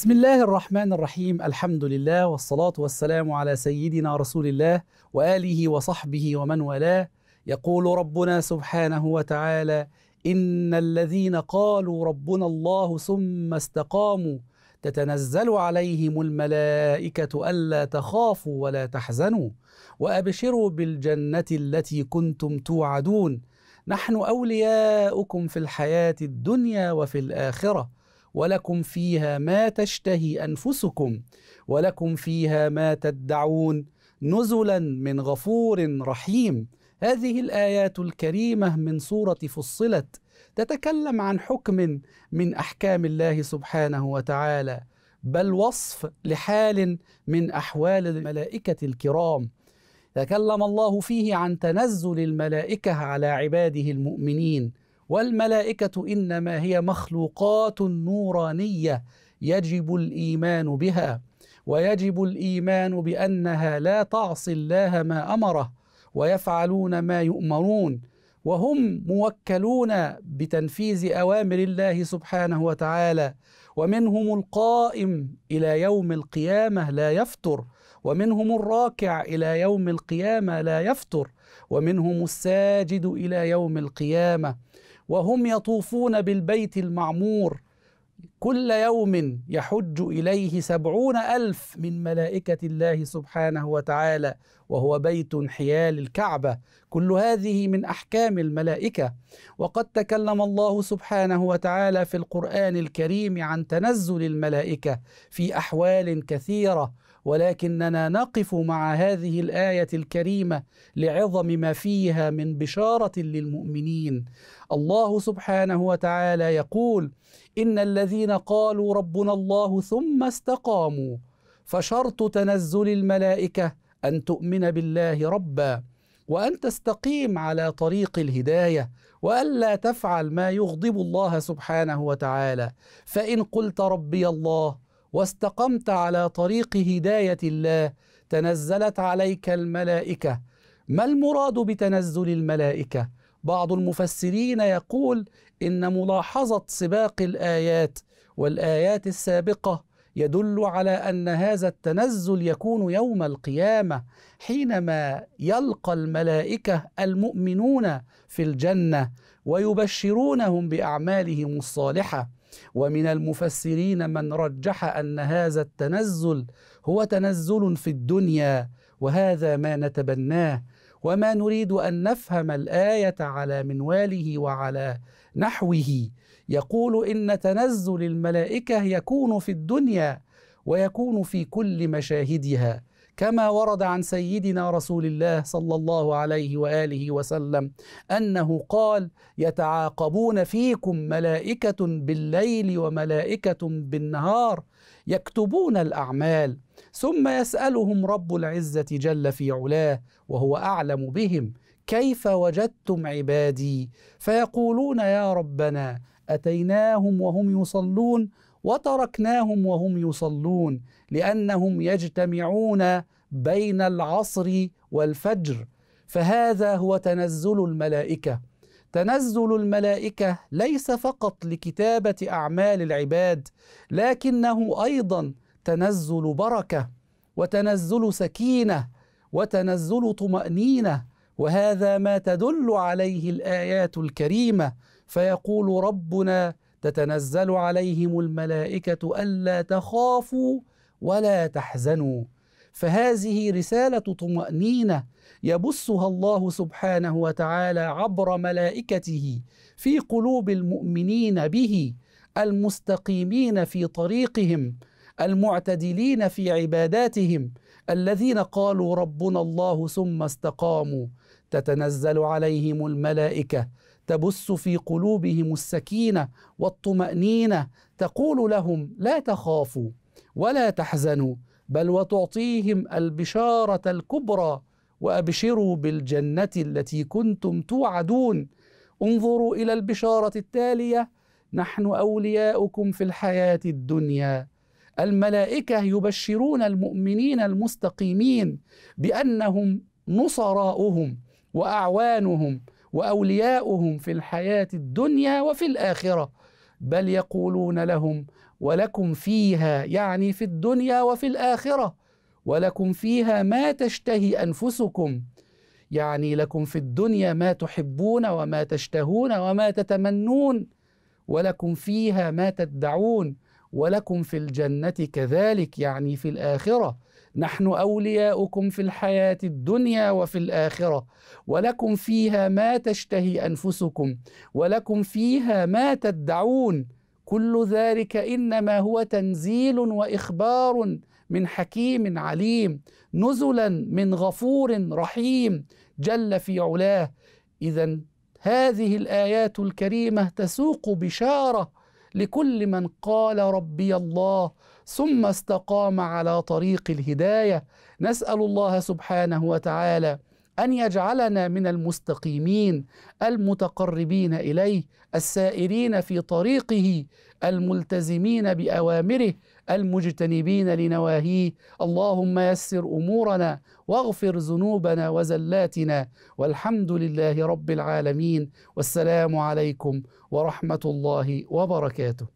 بسم الله الرحمن الرحيم الحمد لله والصلاة والسلام على سيدنا رسول الله وآله وصحبه ومن والاه يقول ربنا سبحانه وتعالى إن الذين قالوا ربنا الله ثم استقاموا تتنزل عليهم الملائكة ألا تخافوا ولا تحزنوا وأبشروا بالجنة التي كنتم توعدون نحن أولياؤكم في الحياة الدنيا وفي الآخرة ولكم فيها ما تشتهي انفسكم ولكم فيها ما تدعون نزلا من غفور رحيم هذه الايات الكريمه من سوره فصلت تتكلم عن حكم من احكام الله سبحانه وتعالى بل وصف لحال من احوال الملائكه الكرام تكلم الله فيه عن تنزل الملائكه على عباده المؤمنين والملائكه انما هي مخلوقات نورانيه يجب الايمان بها ويجب الايمان بانها لا تعصي الله ما امره ويفعلون ما يؤمرون وهم موكلون بتنفيذ اوامر الله سبحانه وتعالى ومنهم القائم الى يوم القيامه لا يفتر ومنهم الراكع الى يوم القيامه لا يفتر ومنهم الساجد الى يوم القيامه وهم يطوفون بالبيت المعمور كل يوم يحج إليه سبعون ألف من ملائكة الله سبحانه وتعالى وهو بيت حيال الكعبة كل هذه من أحكام الملائكة وقد تكلم الله سبحانه وتعالى في القرآن الكريم عن تنزل الملائكة في أحوال كثيرة ولكننا نقف مع هذه الآية الكريمة لعظم ما فيها من بشارة للمؤمنين الله سبحانه وتعالى يقول إن الذين الذين قالوا ربنا الله ثم استقاموا فشرط تنزل الملائكه ان تؤمن بالله ربا وان تستقيم على طريق الهدايه والا تفعل ما يغضب الله سبحانه وتعالى فان قلت ربي الله واستقمت على طريق هدايه الله تنزلت عليك الملائكه ما المراد بتنزل الملائكه بعض المفسرين يقول ان ملاحظه سباق الايات والآيات السابقة يدل على أن هذا التنزل يكون يوم القيامة حينما يلقى الملائكة المؤمنون في الجنة ويبشرونهم بأعمالهم الصالحة ومن المفسرين من رجح أن هذا التنزل هو تنزل في الدنيا وهذا ما نتبناه وما نريد ان نفهم الايه على منواله وعلى نحوه يقول ان تنزل الملائكه يكون في الدنيا ويكون في كل مشاهدها كما ورد عن سيدنا رسول الله صلى الله عليه واله وسلم انه قال يتعاقبون فيكم ملائكه بالليل وملائكه بالنهار يكتبون الاعمال ثم يسالهم رب العزه جل في علاه وهو اعلم بهم كيف وجدتم عبادي فيقولون يا ربنا اتيناهم وهم يصلون وتركناهم وهم يصلون لانهم يجتمعون بين العصر والفجر فهذا هو تنزل الملائكه تنزل الملائكه ليس فقط لكتابه اعمال العباد لكنه ايضا تنزل بركه وتنزل سكينه وتنزل طمانينه وهذا ما تدل عليه الايات الكريمه فيقول ربنا تتنزل عليهم الملائكه الا تخافوا ولا تحزنوا فهذه رساله طمانينه يبثها الله سبحانه وتعالى عبر ملائكته في قلوب المؤمنين به المستقيمين في طريقهم المعتدلين في عباداتهم الذين قالوا ربنا الله ثم استقاموا تتنزل عليهم الملائكه تبث في قلوبهم السكينه والطمانينه تقول لهم لا تخافوا ولا تحزنوا بل وتعطيهم البشاره الكبرى وابشروا بالجنه التي كنتم توعدون انظروا الى البشاره التاليه نحن اولياؤكم في الحياه الدنيا الملائكه يبشرون المؤمنين المستقيمين بانهم نصراؤهم واعوانهم واولياؤهم في الحياه الدنيا وفي الاخره بل يقولون لهم ولكم فيها يعني في الدنيا وفي الاخره ولكم فيها ما تشتهي انفسكم يعني لكم في الدنيا ما تحبون وما تشتهون وما تتمنون ولكم فيها ما تدعون ولكم في الجنة كذلك يعني في الآخرة نحن أولياؤكم في الحياة الدنيا وفي الآخرة ولكم فيها ما تشتهي أنفسكم ولكم فيها ما تدعون كل ذلك إنما هو تنزيل وإخبار من حكيم عليم نزلا من غفور رحيم جل في علاه إذا هذه الآيات الكريمة تسوق بشارة لكل من قال ربي الله ثم استقام على طريق الهدايه نسال الله سبحانه وتعالى ان يجعلنا من المستقيمين المتقربين اليه السائرين في طريقه الملتزمين باوامره المجتنبين لنواهيه اللهم يسر امورنا واغفر ذنوبنا وزلاتنا والحمد لله رب العالمين والسلام عليكم ورحمه الله وبركاته